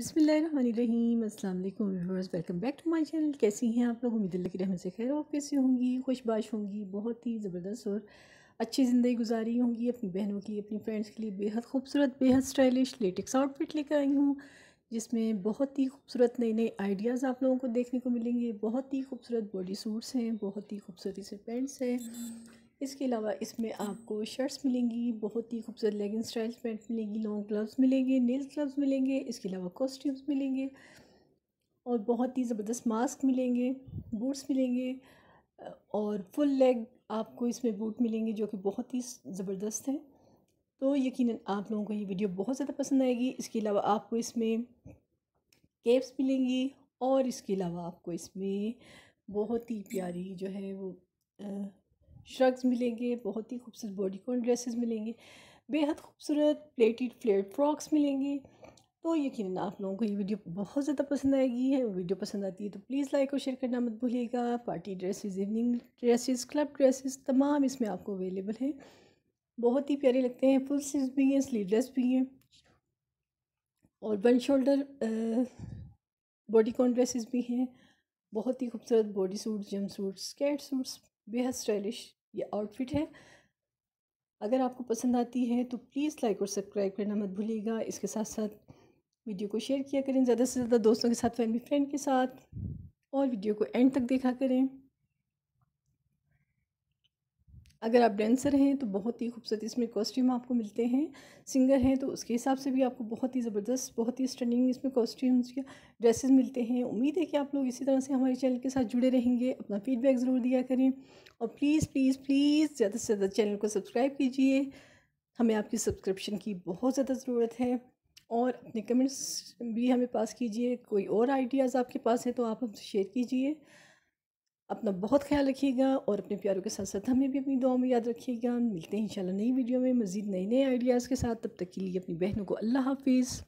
बसमीम अल्लाम viewers welcome back to my channel कैसी हैं आप लोग उम्मीद अल्लाह की रहमत से खैर ऑफिस से होंगी खुशबाश होंगी बहुत ही ज़बरदस्त और अच्छी ज़िंदगी गुजारी होंगी अपनी बहनों की अपनी फ्रेंड्स के लिए बेहद खूबसूरत बेहद स्टाइलिश लेटेक्स आउटफिट लेकर आई हूँ जिसमें बहुत ही खूबसूरत नए नए आइडियाज़ आप लोगों को देखने को मिलेंगे बहुत ही खूबसूरत बॉडी सूट्स हैं बहुत ही खूबसूरती से पैंट्स हैं इसके अलावा इसमें आपको शर्ट्स मिलेंगी बहुत ही खूबसूरत लेगिंग स्टाइल्स पैंट मिलेंगी लॉन्ग ग्लव्स मिलेंगे नेल ग्लव्स मिलेंगे इसके अलावा कॉस्ट्यूम्स मिलेंगे और बहुत ही ज़बरदस्त मास्क मिलेंगे बूट्स मिलेंगे और फुल लेग आपको इसमें बूट मिलेंगे जो कि बहुत ही ज़बरदस्त हैं तो यकीनन आप लोगों को ये वीडियो बहुत ज़्यादा पसंद आएगी इसके अलावा आपको इसमें केप्स मिलेंगी और इसके अलावा आपको इसमें बहुत ही प्यारी जो है वो श्रग्स मिलेंगे बहुत ही खूबसूरत बॉडी कॉन ड्रेसेस मिलेंगे बेहद खूबसूरत प्लेटेड फ्लेट फ्रॉक्स मिलेंगे तो यकीन आप लोगों को ये वीडियो बहुत ज़्यादा पसंद आएगी है वीडियो पसंद आती है तो प्लीज़ लाइक और शेयर करना मत भूलिएगा party dresses evening dresses club dresses तमाम इसमें आपको अवेलेबल हैं बहुत ही प्यारे लगते हैं फुल स्लीव भी हैं स्लीवलेस भी हैं और one shoulder bodycon dresses भी हैं बहुत ही खूबसूरत body suit jumpsuit skate suits बेहद स्टाइलिश ये आउटफिट है अगर आपको पसंद आती है तो प्लीज़ लाइक और सब्सक्राइब करना मत भूलिएगा इसके साथ साथ वीडियो को शेयर किया करें ज़्यादा से ज़्यादा दोस्तों के साथ फैमिली फ्रेंड के साथ और वीडियो को एंड तक देखा करें अगर आप डांसर हैं तो बहुत ही खूबसूरत इसमें कॉस्ट्यूम आपको मिलते हैं सिंगर हैं तो उसके हिसाब से भी आपको बहुत ही ज़बरदस्त बहुत ही स्टनिंग इसमें कॉस्ट्यूम्स या ड्रेसेस मिलते हैं उम्मीद है कि आप लोग इसी तरह से हमारे चैनल के साथ जुड़े रहेंगे अपना फीडबैक ज़रूर दिया करें और प्लीज़ प्लीज़ प्लीज़ ज़्यादा से ज़्यादा चैनल को सब्सक्राइब कीजिए हमें आपकी सब्सक्रिप्शन की बहुत ज़्यादा ज़रूरत है और अपने कमेंट्स भी हमें पास कीजिए कोई और आइडियाज़ आपके पास हैं तो आप हमसे शेयर कीजिए अपना बहुत ख्याल रखिएगा और अपने प्यारों के साथ साथ हमें भी अपनी दुआ में याद रखिएगा मिलते हैं इंशाल्लाह नई वीडियो में मज़ीद नए नए आइडियाज़ के साथ तब तक के लिए अपनी बहनों को अल्लाह हाफिज़